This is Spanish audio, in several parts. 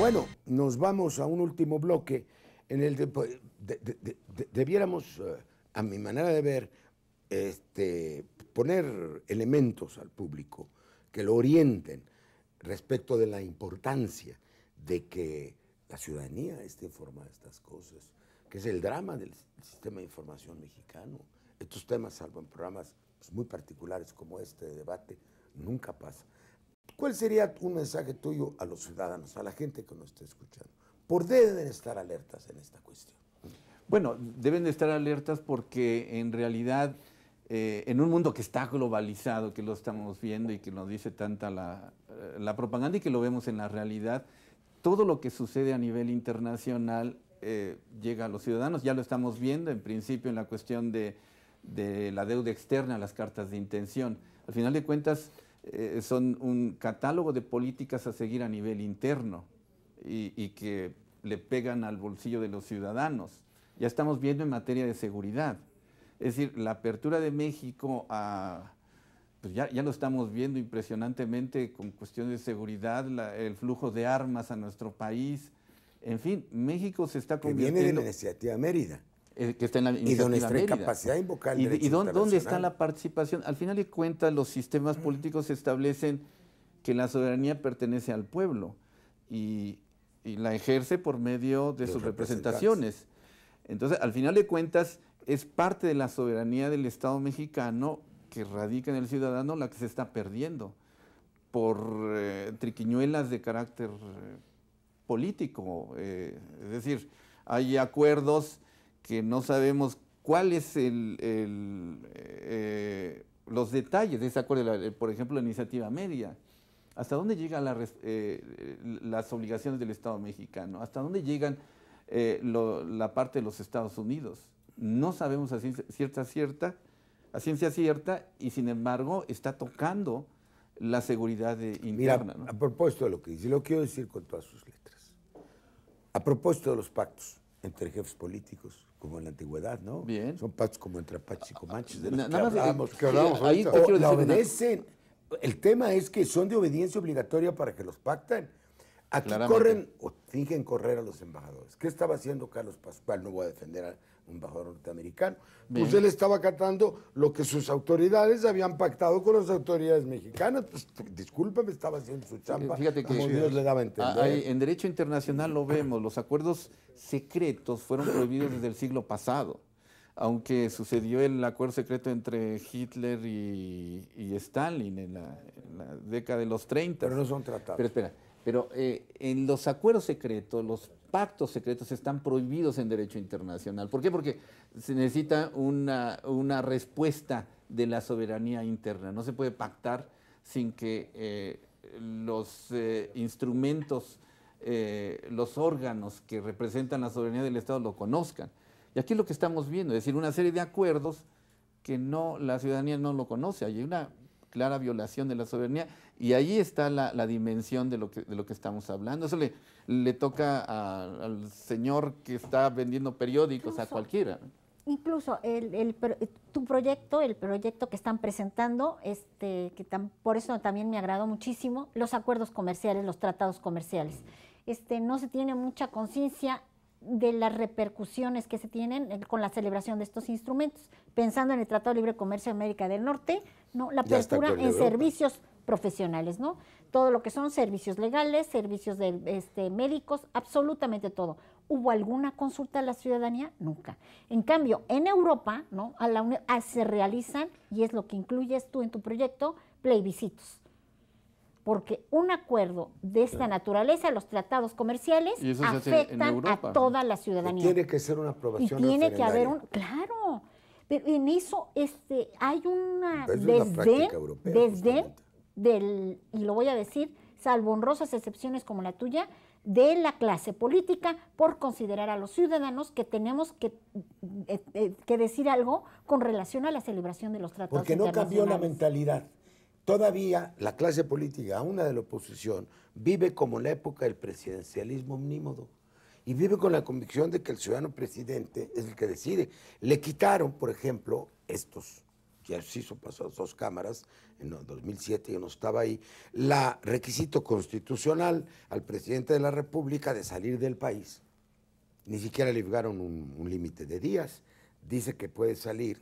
Bueno, nos vamos a un último bloque en el de, pues, debiéramos, eh, a mi manera de ver, este, poner elementos al público que lo orienten respecto de la importancia de que la ciudadanía esté informada de estas cosas, que es el drama del sistema de información mexicano. Estos temas, salvo en programas pues, muy particulares como este de debate, nunca pasa. ¿Cuál sería un mensaje tuyo a los ciudadanos, a la gente que nos está escuchando? ¿Por deben estar alertas en esta cuestión? Bueno, deben estar alertas porque en realidad eh, en un mundo que está globalizado, que lo estamos viendo y que nos dice tanta la, eh, propaganda y que lo vemos en la realidad, todo lo que sucede a nivel internacional eh, llega a los ciudadanos. Ya lo estamos viendo en principio en la cuestión de, de la deuda externa, las cartas de intención. Al final de cuentas, eh, son un catálogo de políticas a seguir a nivel interno y, que le pegan al bolsillo de los ciudadanos. Ya estamos viendo en materia de seguridad. Es decir, la apertura de México a... Pues ya, lo estamos viendo impresionantemente con cuestiones de seguridad, el flujo de armas a nuestro país. En fin, México se está convirtiendo... Que viene iniciativa Mérida. Eh, y donde está la ¿Y, dónde, está la participación? Al final de cuentas, los sistemas políticos establecen que la soberanía pertenece al pueblo y, la ejerce por medio de, sus representaciones. Entonces, al final de cuentas, es parte de la soberanía del Estado mexicano que radica en el ciudadano la que se está perdiendo por eh, triquiñuelas de carácter eh, político. es decir, hay acuerdos que no sabemos cuáles son eh, los detalles de ese acuerdo, por ejemplo, la iniciativa media. ¿Hasta dónde llegan eh, las obligaciones del Estado mexicano? ¿Hasta dónde llegan eh, la parte de los Estados Unidos? No sabemos a ciencia cierta, cierta, a ciencia cierta y sin embargo está tocando la seguridad interna. A propósito de lo que dice, lo quiero decir con todas sus letras. A propósito de los pactos, entre jefes políticos, como en la antigüedad, ¿no? Bien. Son pactos como entre apaches y comanches, de los que hablamos. hablamos ahí obedecen. El tema es que son de obediencia obligatoria para que los pactan. Aquí corren o fingen correr a los embajadores. ¿Qué estaba haciendo Carlos Pascual? No voy a defender a, embajador norteamericano. Pues él estaba acatando lo que sus autoridades habían pactado con las autoridades mexicanas. Pues, discúlpame, estaba haciendo su chamba. Fíjate que como Dios le daba a ah, en derecho internacional lo vemos, los acuerdos secretos fueron prohibidos desde el siglo pasado. Aunque sucedió el acuerdo secreto entre Hitler y, Stalin en la, década de los 30. Pero no son tratados. Pero espera, pero eh, en los acuerdos secretos, los pactos secretos están prohibidos en derecho internacional. ¿Por qué? Porque se necesita una, respuesta de la soberanía interna. No se puede pactar sin que eh, los eh, instrumentos, eh, los órganos que representan la soberanía del Estado lo conozcan. Y aquí es lo que estamos viendo, es decir, una serie de acuerdos que no, la ciudadanía no lo conoce. Hay una clara violación de la soberanía y ahí está la, dimensión de lo, que, de lo que estamos hablando. Eso le, toca al señor que está vendiendo periódicos, a cualquiera. Incluso el, tu proyecto, el proyecto que están presentando, este, que por eso también me agradó muchísimo, los acuerdos comerciales, los tratados comerciales. Este, no se tiene mucha conciencia de las repercusiones que se tienen eh, con la celebración de estos instrumentos. Pensando en el Tratado de Libre Comercio de América del Norte, ¿no? La apertura en servicios profesionales, ¿no? Todo lo que son servicios legales, servicios de, este, médicos, absolutamente todo. ¿Hubo alguna consulta a la ciudadanía? Nunca. En cambio, en Europa, ¿no? A la, ah, se realizan, y es lo que incluyes tú en tu proyecto, plebiscitos porque un acuerdo de esta naturaleza, los tratados comerciales, afectan a toda la ciudadanía. tiene que ser una aprobación. Y tiene que haber un, claro, en eso este, hay una... desde, del, y lo voy a decir, salvo honrosas excepciones como la tuya, de la clase política por considerar a los ciudadanos que tenemos que, eh, eh, que decir algo con relación a la celebración de los tratados. Porque no cambió la mentalidad. Todavía la clase política, aún la de la oposición, vive como en la época del presidencialismo omnímodo y vive con la convicción de que el ciudadano presidente es el que decide. Le quitaron, por ejemplo, estos ya se hizo pasar dos cámaras, en 2007 yo no estaba ahí, la requisito constitucional al presidente de la República de salir del país. Ni siquiera le llegaron un, un límite de días. Dice que puede salir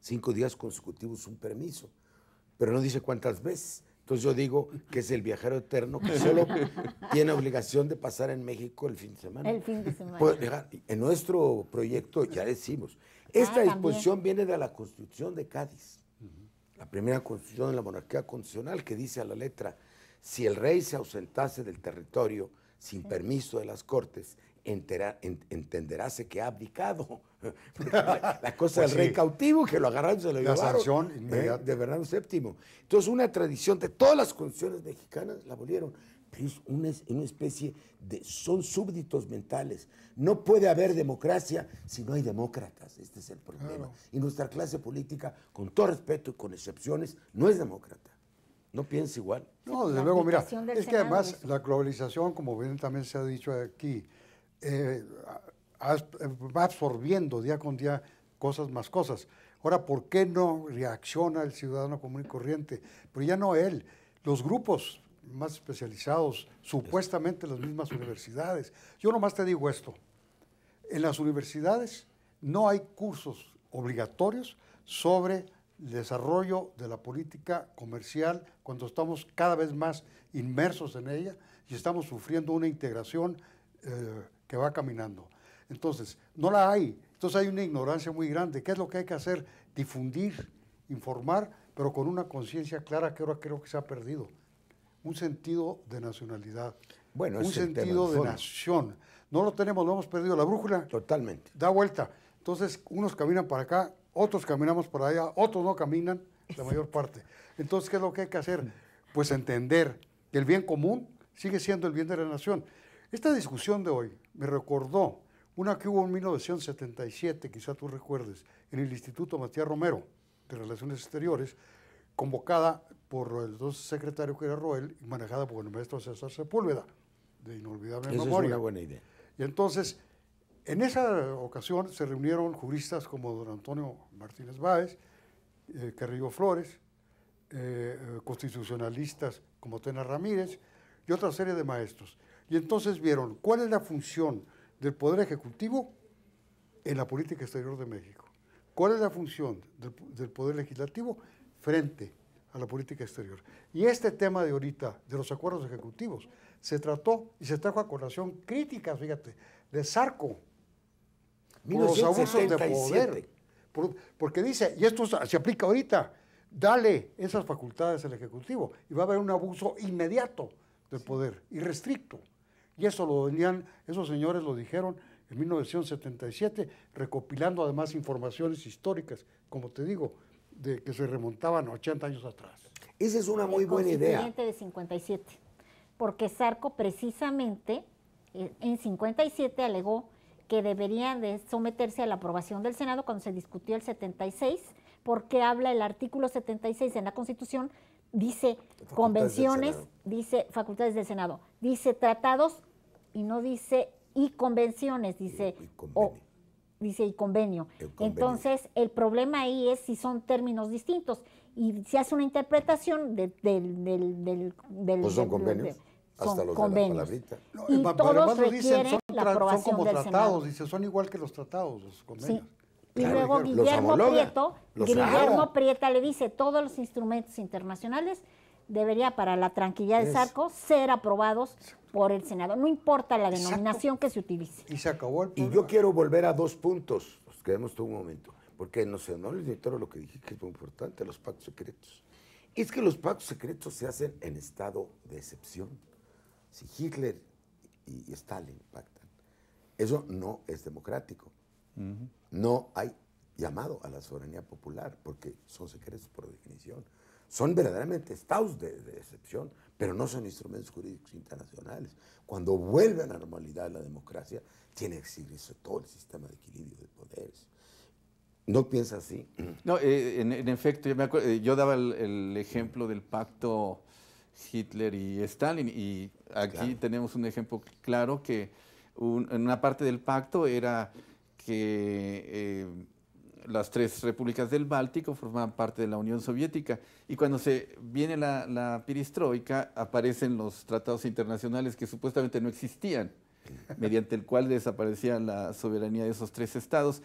cinco días consecutivos un permiso, pero no dice cuántas veces. Entonces yo digo que es el viajero eterno que solo tiene obligación de pasar en México el fin de semana. El fin de semana. Pues, en nuestro proyecto ya decimos, esta ah, disposición viene de la Constitución de Cádiz, la primera constitución de la monarquía constitucional que dice a la letra, si el rey se ausentase del territorio sin permiso de las cortes, entenderá que ha abdicado la, cosa del pues rey cautivo que lo agarraron y se lo la llevaron. ¿eh? de Fernando VII. Entonces, una tradición de todas las constituciones mexicanas la volvieron. Pero es una, especie de. Son súbditos mentales. No puede haber democracia si no hay demócratas. Este es el problema. Y nuestra clase política, con todo respeto y con excepciones, no es demócrata. No piensa igual. No, desde luego, mira, es que además la globalización, como bien también se ha dicho aquí, eh, eh, va absorbiendo día con día cosas más cosas. Ahora, ¿por qué no reacciona el ciudadano común y corriente? Pero ya no él, los grupos más especializados, supuestamente las mismas universidades. Yo nomás te digo esto, en las universidades no hay cursos obligatorios sobre el desarrollo de la política comercial cuando estamos cada vez más inmersos en ella y estamos sufriendo una integración eh, que va caminando. Entonces, no la hay. Entonces hay una ignorancia muy grande. ¿Qué es lo que hay que hacer? Difundir, informar, pero con una conciencia clara que ahora creo que se ha perdido. Un sentido de nacionalidad. Bueno, un sentido de nación. No lo tenemos, lo hemos perdido. La brújula. Totalmente. Da vuelta. Entonces, unos caminan para acá, otros caminamos para allá, otros no caminan, la mayor parte. Entonces, ¿qué es lo que hay que hacer? Pues entender que el bien común sigue siendo el bien de la nación. Esta discusión de hoy me recordó una que hubo en 1977, quizá tú recuerdes, en el Instituto Matías Romero de Relaciones Exteriores, convocada por el dos secretario que era Roel y manejada por el maestro César Sepúlveda, de inolvidable memoria. Es una buena idea. Y entonces, en esa ocasión se reunieron juristas como don Antonio Martínez Báez, eh, Carrillo Flores, eh, eh, constitucionalistas como Tena Ramírez y otra serie de maestros. Y entonces vieron cuál es la función del Poder Ejecutivo en la política exterior de México. ¿Cuál es la función del, Poder Legislativo frente a la política exterior? Y este tema de ahorita, de los acuerdos ejecutivos, se trató y se trajo a colación críticas, fíjate, de Sarco, por los abusos de poder. porque dice, y esto se aplica ahorita, dale esas facultades al Ejecutivo y va a haber un abuso inmediato del poder, irrestricto. Y eso lo venían, esos señores lo dijeron en 1977, recopilando además informaciones históricas, como te digo, de que se remontaban 80 años atrás. Esa es una muy buena idea. de 57, porque Sarco precisamente eh, en 57 alegó que deberían de someterse a la aprobación del Senado cuando se discutió el 76, porque habla el artículo 76 en la Constitución, dice convenciones, dice facultades del Senado, dice tratados y no dice y convenciones, dice y, o dice y convenio. Entonces, el problema ahí es si son términos distintos y si hace una interpretación del del del del, pues son convenios. hasta De la y todos requieren dicen, son, la aprobación son como tratados, dice, son igual que los tratados, los convenios. Y luego Guillermo Prieto, Guillermo Prieta le dice, todos los instrumentos internacionales debería para la tranquilidad de Zarco ser aprobados por el Senado, no importa la denominación que se utilice. Y se acabó el Y yo quiero volver a dos puntos, nos quedemos todo un momento, porque no sé, no les todo lo que dije que es muy importante, los pactos secretos. Es que los pactos secretos se hacen en estado de excepción. Si Hitler y Stalin pactan, eso no es democrático. No hay llamado a la soberanía popular, porque son secretos por definición son verdaderamente estados de, excepción, pero no son instrumentos jurídicos internacionales. Cuando vuelve a la normalidad la democracia, tiene que exigirse todo el sistema de equilibrio de poderes. ¿No piensa así? No, eh, en, efecto, yo, eh, daba el, ejemplo del pacto Hitler y Stalin, y aquí tenemos un ejemplo claro que una parte del pacto era que... Eh, las tres repúblicas del Báltico formaban parte de la Unión Soviética. Y cuando se viene la, la aparecen los tratados internacionales que supuestamente no existían, mediante el cual desaparecía la soberanía de esos tres estados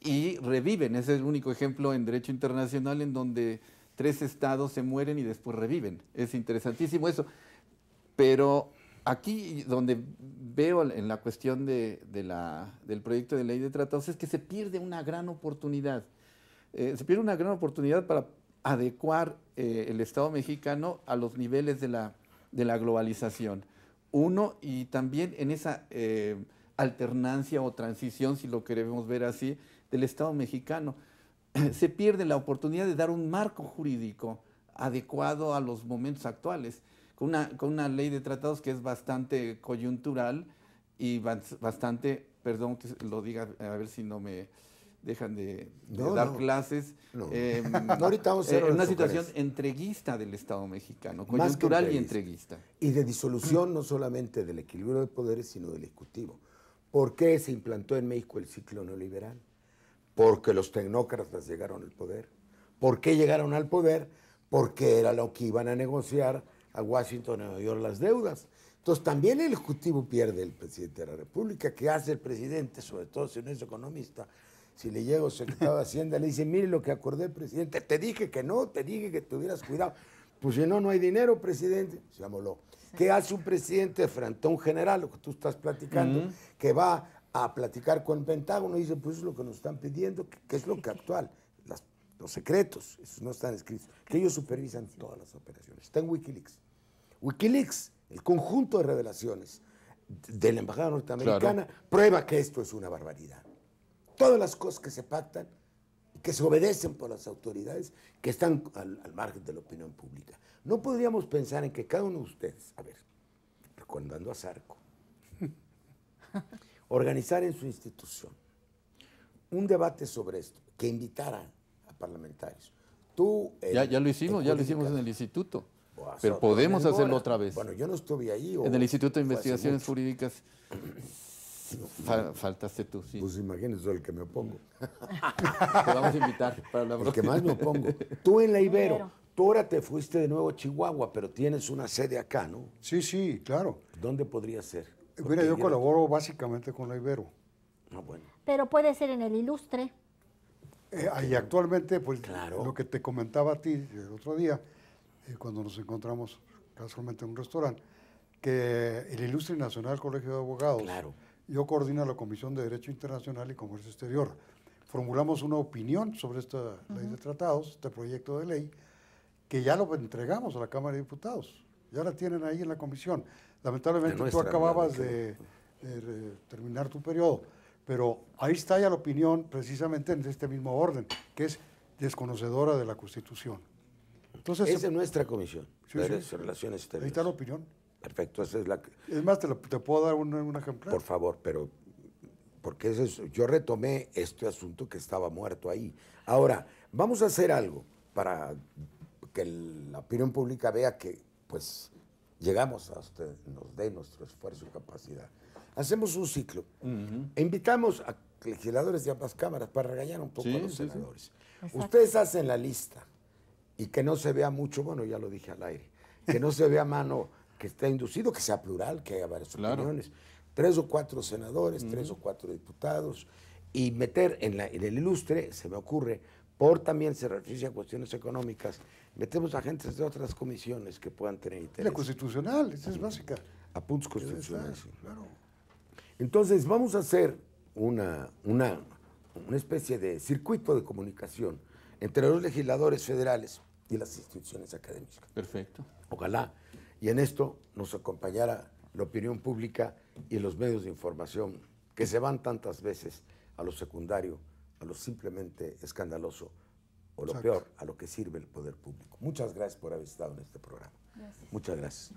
y reviven. Ese es el único ejemplo en derecho internacional en donde tres estados se mueren y después reviven. Es interesantísimo eso. Pero aquí donde veo en la cuestión del proyecto de ley de tratados es que se pierde una gran oportunidad. Eh, se pierde una gran oportunidad para adecuar eh, el Estado mexicano a los niveles de la, globalización. Uno, y también en esa eh, alternancia o transición, si lo queremos ver así, del Estado mexicano. Se pierde la oportunidad de dar un marco jurídico adecuado a los momentos actuales con una, con una ley de tratados que es bastante coyuntural y bastante, perdón que lo diga, a ver si no me dejan de, dar clases. Em, no. ahorita vamos a eh, una situación entreguista del Estado mexicano, coyuntural y entreguista. Y de disolución no solamente del equilibrio de poderes, sino del Ejecutivo. ¿Por qué se implantó en México el ciclo neoliberal? Porque los tecnócratas llegaron al poder. ¿Por qué llegaron al poder? Porque era lo que iban a negociar a Washington, Nueva York, las deudas. Entonces también el Ejecutivo pierde el presidente de la República. ¿Qué hace el presidente, sobre todo si no es economista? Si le llega el secretario de Hacienda, le dice, mire lo que acordé, presidente, te dije que no, te dije que tuvieras cuidado. Pues si no, no hay dinero, presidente. Se amoló. ¿Qué hace un presidente frente a general, lo que tú estás platicando, que va a platicar con el Pentágono y dice, pues es lo que nos están pidiendo, ¿Qué es lo que actual los secretos, esos no están escritos, que ellos supervisan todas las operaciones. Está en Wikileaks. Wikileaks, el conjunto de revelaciones de la Embajada Norteamericana, prueba que esto es una barbaridad. Todas las cosas que se pactan que se obedecen por las autoridades que están al, margen de la opinión pública. No podríamos pensar en que cada uno de ustedes, a ver, recordando a Zarco, organizar en su institución un debate sobre esto, que invitaran, parlamentarios. Tú, ya, lo hicimos, ya lo hicimos en el instituto. Pero podemos hacerlo otra vez. Bueno, yo no estuve ahí. en el Instituto de Investigaciones Jurídicas. faltaste tú, sí. Pues imagínese el que me opongo. Te vamos a invitar para la que más me opongo. Tú en la Ibero. Tú ahora te fuiste de nuevo a Chihuahua, pero tienes una sede acá, ¿no? Sí, sí, claro. ¿Dónde podría ser? Mira, yo colaboro básicamente con la Ibero. Ah, bueno. Pero puede ser en el Ilustre. Eh, ah, y actualmente, pues lo que te comentaba a ti el otro día, eh, cuando nos encontramos casualmente en un restaurante, que el Ilustre Nacional Colegio de Abogados, yo coordino la Comisión de Derecho Internacional y Comercio Exterior. Formulamos una opinión sobre esta ley de tratados, este proyecto de ley, que ya lo entregamos a la Cámara de Diputados. Ya la tienen ahí en la comisión. Lamentablemente tú acababas de terminar tu periodo pero ahí está ya la opinión precisamente en este mismo orden, que es desconocedora de la Constitución. Entonces, es de eh, nuestra comisión de Relaciones Exteriores. Ahí está la opinión. Perfecto, esa es la... Es más, te, puedo dar un, un, ejemplar. Por favor, pero... Porque eso yo retomé este asunto que estaba muerto ahí. Ahora, vamos a hacer algo para que la opinión pública vea que, pues, llegamos a usted nos dé nuestro esfuerzo y capacidad. Hacemos un ciclo. E invitamos a legisladores de ambas cámaras para regañar un poco a los senadores. Ustedes hacen la lista y que no se vea mucho, bueno, ya lo dije al aire, que no se vea mano que esté inducido, que sea plural, que haya varias opiniones. Tres o cuatro senadores, tres o cuatro diputados y meter en, en el ilustre, se me ocurre, por también se refiere a cuestiones económicas, metemos agentes de otras comisiones que puedan tener interés. La constitucional, esa es básica. Apuntes constitucionales. claro. Entonces, vamos a hacer una, una, una especie de circuito de comunicación entre los legisladores federales y las instituciones académicas. Perfecto. Ojalá. Y en esto nos acompañara la opinión pública y los medios de información que se van tantas veces a lo secundario, a lo simplemente escandaloso o lo peor, a lo que sirve el poder público. Muchas gracias por haber estado en este programa. Muchas gracias.